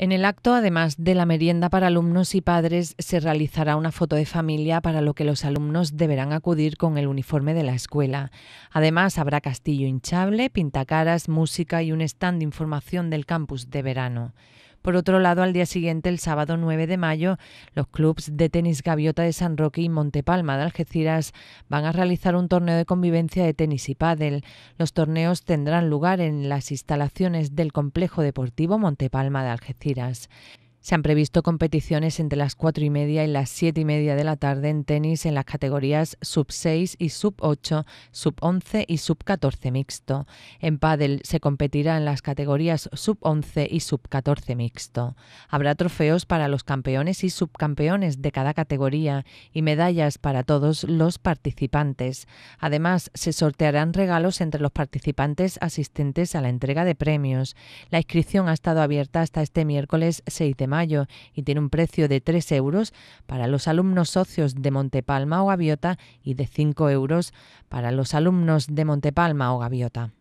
En el acto, además de la merienda para alumnos y padres, se realizará una foto de familia para lo que los alumnos deberán acudir con el uniforme de la escuela. Además, habrá castillo hinchable, pintacaras, música y un stand de información del campus de verano. Por otro lado, al día siguiente, el sábado 9 de mayo, los clubes de tenis Gaviota de San Roque y Montepalma de Algeciras van a realizar un torneo de convivencia de tenis y pádel. Los torneos tendrán lugar en las instalaciones del Complejo Deportivo Montepalma de Algeciras. Se han previsto competiciones entre las 4 y media y las 7 y media de la tarde en tenis en las categorías sub 6 y sub 8, sub 11 y sub 14 mixto. En pádel se competirá en las categorías sub 11 y sub 14 mixto. Habrá trofeos para los campeones y subcampeones de cada categoría y medallas para todos los participantes. Además, se sortearán regalos entre los participantes asistentes a la entrega de premios. La inscripción ha estado abierta hasta este miércoles 6 de mayo y tiene un precio de 3 euros para los alumnos socios de Montepalma o Gaviota y de 5 euros para los alumnos de Montepalma o Gaviota.